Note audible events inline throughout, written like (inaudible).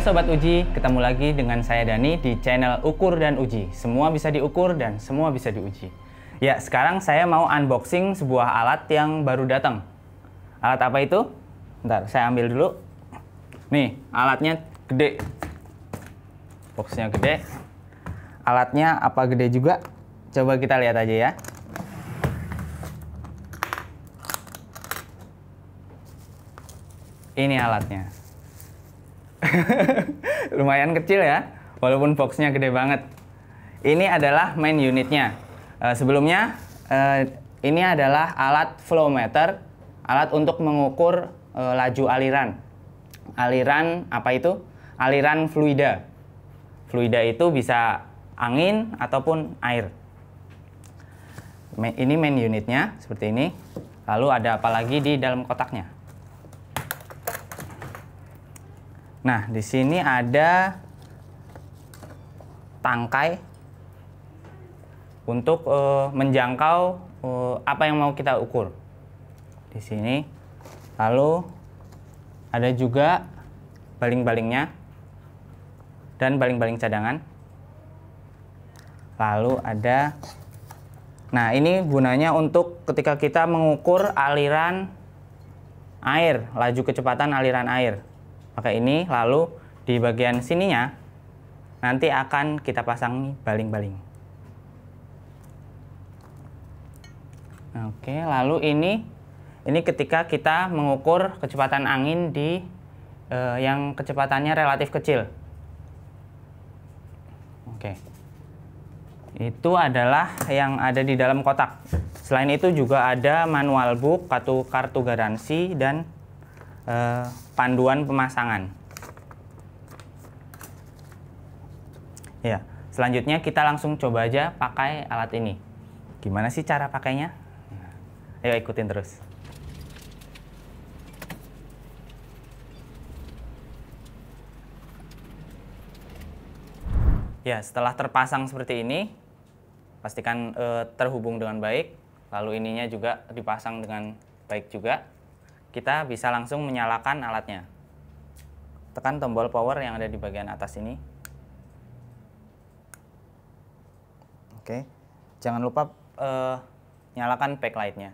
Hai Sobat Uji, ketemu lagi dengan saya Dani di channel Ukur dan Uji. Semua bisa diukur dan semua bisa diuji. Ya, sekarang saya mau unboxing sebuah alat yang baru datang. Alat apa itu? Ntar, saya ambil dulu. Nih, alatnya gede. Boxnya gede. Alatnya apa gede juga? Coba kita lihat aja ya. Ini alatnya. (laughs) Lumayan kecil ya, walaupun boxnya gede banget. Ini adalah main unitnya. Uh, sebelumnya uh, ini adalah alat flowmeter, alat untuk mengukur uh, laju aliran. Aliran apa itu? Aliran fluida. Fluida itu bisa angin ataupun air. Ini main unitnya seperti ini. Lalu ada apa lagi di dalam kotaknya? Nah, di sini ada tangkai untuk e, menjangkau e, apa yang mau kita ukur. Di sini lalu ada juga baling-balingnya dan baling-baling cadangan. Lalu ada Nah, ini gunanya untuk ketika kita mengukur aliran air, laju kecepatan aliran air pakai ini lalu di bagian sininya nanti akan kita pasang baling-baling oke lalu ini ini ketika kita mengukur kecepatan angin di eh, yang kecepatannya relatif kecil oke itu adalah yang ada di dalam kotak selain itu juga ada manual book kartu kartu garansi dan Eh, panduan pemasangan. Ya, selanjutnya kita langsung coba aja pakai alat ini. Gimana sih cara pakainya? Nah, ayo ikutin terus. Ya, setelah terpasang seperti ini, pastikan eh, terhubung dengan baik. Lalu ininya juga dipasang dengan baik juga kita bisa langsung menyalakan alatnya. Tekan tombol power yang ada di bagian atas ini. Oke, jangan lupa uh, nyalakan backlightnya.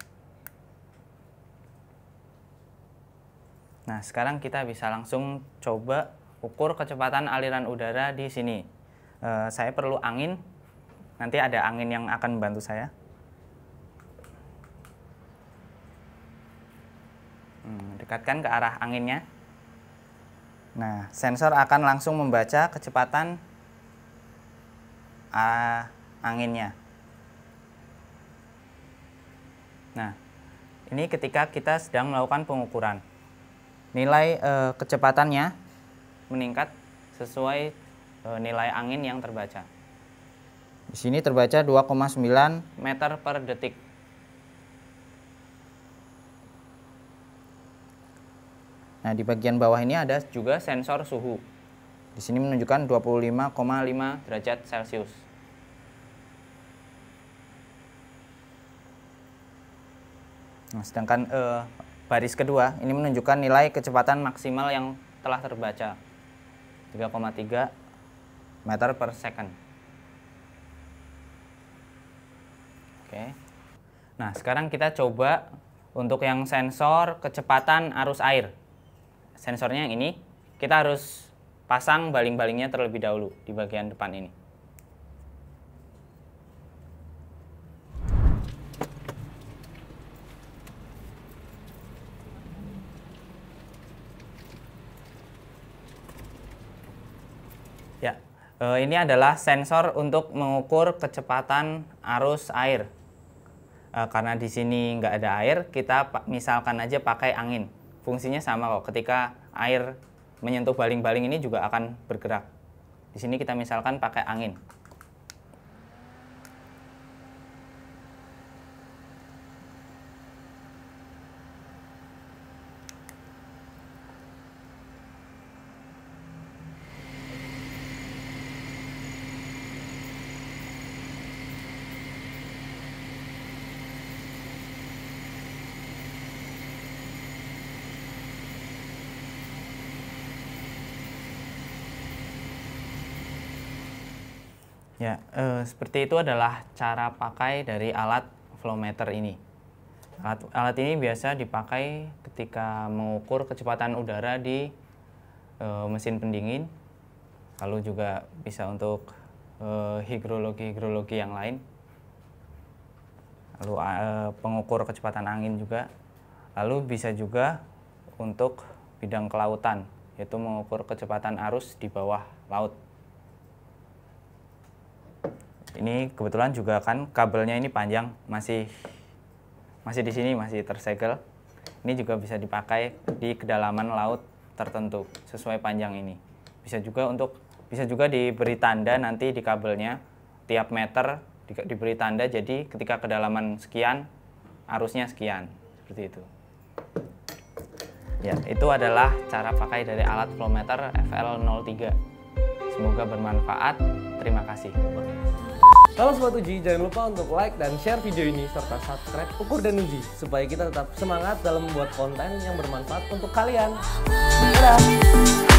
Nah, sekarang kita bisa langsung coba ukur kecepatan aliran udara di sini. Uh, saya perlu angin, nanti ada angin yang akan membantu saya. Hmm, dekatkan ke arah anginnya. Nah, sensor akan langsung membaca kecepatan arah anginnya. Nah, ini ketika kita sedang melakukan pengukuran. Nilai e, kecepatannya meningkat sesuai e, nilai angin yang terbaca. Di sini terbaca 2,9 meter per detik. Nah, di bagian bawah ini ada juga sensor suhu. Di sini menunjukkan 25,5 derajat Celcius. Nah, sedangkan eh, baris kedua ini menunjukkan nilai kecepatan maksimal yang telah terbaca. 3,3 meter per second. Oke. Nah, sekarang kita coba untuk yang sensor kecepatan arus air sensornya yang ini, kita harus pasang baling-balingnya terlebih dahulu di bagian depan ini. Ya, eh, ini adalah sensor untuk mengukur kecepatan arus air. Eh, karena di sini nggak ada air, kita misalkan aja pakai angin fungsinya sama kok. Ketika air menyentuh baling-baling ini juga akan bergerak. Di sini kita misalkan pakai angin. Ya, eh, seperti itu adalah cara pakai dari alat flowmeter ini. Alat, alat ini biasa dipakai ketika mengukur kecepatan udara di eh, mesin pendingin, lalu juga bisa untuk eh, hidrologi-hidrologi yang lain, lalu eh, pengukur kecepatan angin juga, lalu bisa juga untuk bidang kelautan, yaitu mengukur kecepatan arus di bawah laut. Ini kebetulan juga kan kabelnya ini panjang, masih masih di sini masih tersegel. Ini juga bisa dipakai di kedalaman laut tertentu sesuai panjang ini. Bisa juga untuk bisa juga diberi tanda nanti di kabelnya tiap meter di, diberi tanda jadi ketika kedalaman sekian arusnya sekian seperti itu. Ya, itu adalah cara pakai dari alat flowmeter FL03. Semoga bermanfaat. Terima kasih. Kalau Sobat Uji, jangan lupa untuk like dan share video ini serta subscribe Ukur dan Uji supaya kita tetap semangat dalam membuat konten yang bermanfaat untuk kalian. Dadah!